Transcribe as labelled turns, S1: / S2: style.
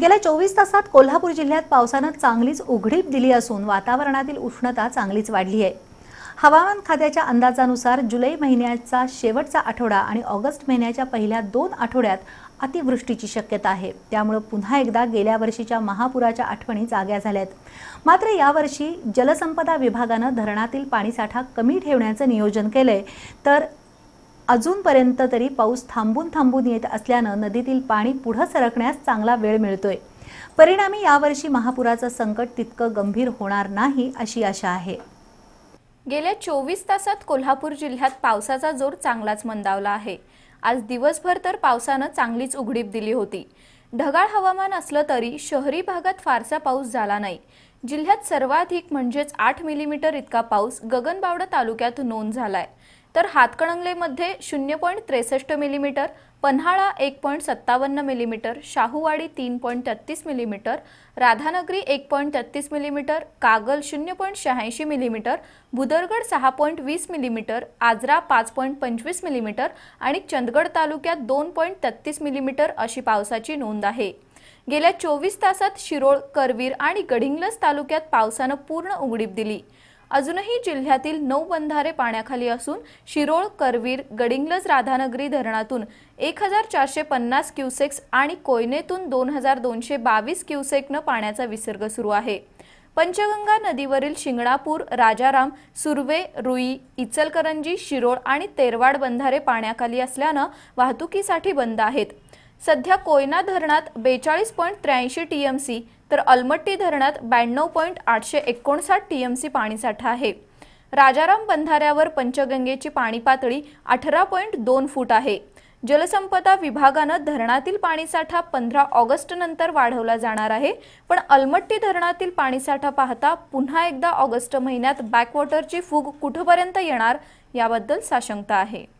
S1: गेल्या चोवीस तासात कोल्हापूर जिल्ह्यात पावसानं चांगलीच उघडीप दिली असून वातावरणातील उष्णता चांगलीच वाढली आहे हवामान खात्याच्या अंदाजानुसार जुलै महिन्याचा शेवटचा आठवडा आणि ऑगस्ट महिन्याच्या पहिल्या दोन आठवड्यात अतिवृष्टीची शक्यता आहे त्यामुळे पुन्हा एकदा गेल्या वर्षीच्या महापुराच्या आठवणी जाग्या झाल्यात मात्र यावर्षी जलसंपदा विभागानं धरणातील पाणीसाठा कमी ठेवण्याचं नियोजन केलंय तर अजूनपर्यंत तरी पाऊस थांबून थांबून येत असल्यानं नदीतील पाणी पुढं सरकण्यास चांगला वेळ मिळतोय परिणामी यावर्षी महापुराचं संकट तितकं गंभीर होणार नाही अशी आशा आहे
S2: गेल्या चोवीस तासात कोल्हापूर जिल्ह्यात पावसाचा जोर चांगलाच मंदावला आहे आज दिवसभर तर पावसानं चांगलीच उघडीप दिली होती ढगाळ हवामान असलं तरी शहरी भागात फारसा पाऊस झाला नाही जिल्ह्यात सर्वाधिक म्हणजेच आठ मिलीमीटर इतका पाऊस गगनबावडा तालुक्यात नोंद झालाय तर हातकणंगलेमध्ये शून्य पॉईंट त्रेसष्ट मिलीमीटर पन्हाळा एक पॉईंट सत्तावन्न मिलीमीटर शाहूवाडी तीन पॉईंट तेहतीस मिलीमीटर राधानगरी एक पॉईंट तेहतीस मिलीमीटर कागल शून्य पॉईंट शहाऐंशी मिलीमीटर भुदरगड सहा पॉईंट वीस मिलीमीटर आजरा पाच पॉईंट पंचवीस मिलीमीटर आणि चंदगड तालुक्यात दोन पॉईंट तेहतीस मिलीमीटर अशी पावसाची नोंद आहे गेल्या चोवीस तासात शिरोळ करवीर आणि गडिंग्लज तालुक्यात पावसानं पूर्ण उघडीप दिली अजूनही जिल्ह्यातील नऊ बंधारे पाण्याखाली असून शिरोळ करवीर गडिंग्लज राधानगरी धरणातून एक हजार चारशे पन्नास क्युसेक्स आणि कोयनेतून दोन हजार दोनशे बावीस क्युसेकनं पाण्याचा विसर्ग सुरू आहे पंचगंगा नदीवरील शिंगणापूर राजाराम सुर्वे रुई इचलकरंजी शिरोळ आणि तेरवाड बंधारे पाण्याखाली असल्यानं वाहतुकीसाठी बंद आहेत सध्या कोयना धरणात बेचाळीस पॉईंट त्र्याऐंशी टी एम सी तर अलमट्टी धरणात ब्याण्णव पॉईंट आठशे एकोणसाठ टी एम सी पाणीसाठा आहे राजाराम बंधाऱ्यावर पंचगंगेची पाणी पातळी अठरा पॉईंट दोन फूट आहे जलसंपदा विभागानं धरणातील पाणीसाठा पंधरा ऑगस्ट नंतर वाढवला जाणार आहे पण अलमट्टी धरणातील पाणीसाठा पाहता पुन्हा एकदा ऑगस्ट महिन्यात बॅकवॉटरची फूग कुठपर्यंत येणार याबद्दल साशंकता आहे